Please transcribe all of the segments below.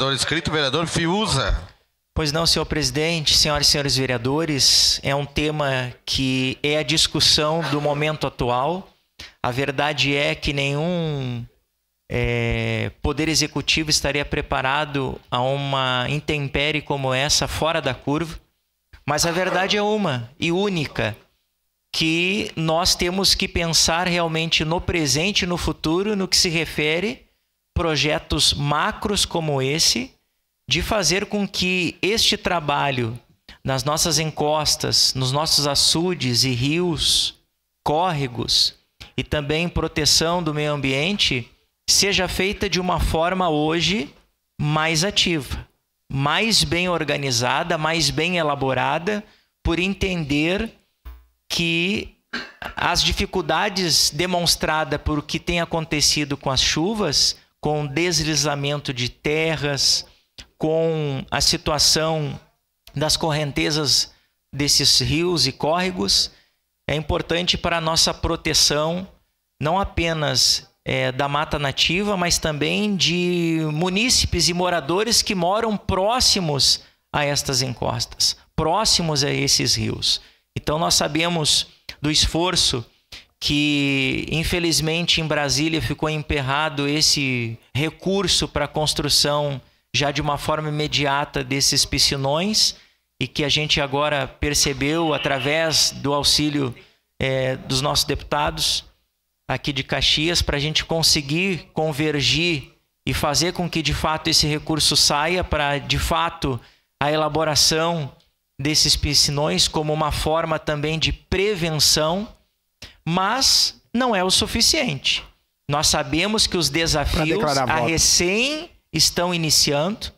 vereador inscrito, vereador Fiuza. Pois não, senhor presidente, senhoras e senhores vereadores, é um tema que é a discussão do momento atual. A verdade é que nenhum é, poder executivo estaria preparado a uma intempérie como essa fora da curva. Mas a verdade é uma e única, que nós temos que pensar realmente no presente e no futuro no que se refere projetos macros como esse, de fazer com que este trabalho nas nossas encostas, nos nossos açudes e rios, córregos e também proteção do meio ambiente seja feita de uma forma hoje mais ativa, mais bem organizada, mais bem elaborada, por entender que as dificuldades demonstradas por que tem acontecido com as chuvas com deslizamento de terras, com a situação das correntezas desses rios e córregos, é importante para a nossa proteção, não apenas é, da mata nativa, mas também de munícipes e moradores que moram próximos a estas encostas, próximos a esses rios. Então, nós sabemos do esforço que infelizmente em Brasília ficou emperrado esse recurso para construção já de uma forma imediata desses piscinões e que a gente agora percebeu através do auxílio é, dos nossos deputados aqui de Caxias para a gente conseguir convergir e fazer com que de fato esse recurso saia para de fato a elaboração desses piscinões como uma forma também de prevenção mas não é o suficiente. Nós sabemos que os desafios a voto. recém estão iniciando.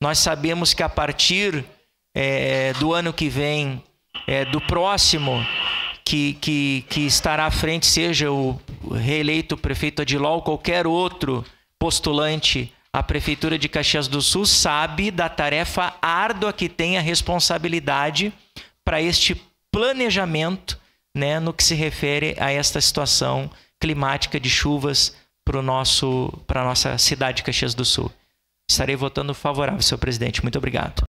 Nós sabemos que a partir é, do ano que vem, é, do próximo que, que, que estará à frente, seja o reeleito prefeito Adiló ou qualquer outro postulante a Prefeitura de Caxias do Sul sabe da tarefa árdua que tem a responsabilidade para este planejamento né, no que se refere a esta situação climática de chuvas para nosso para nossa cidade de Caxias do Sul. Estarei votando favorável, senhor presidente. Muito obrigado.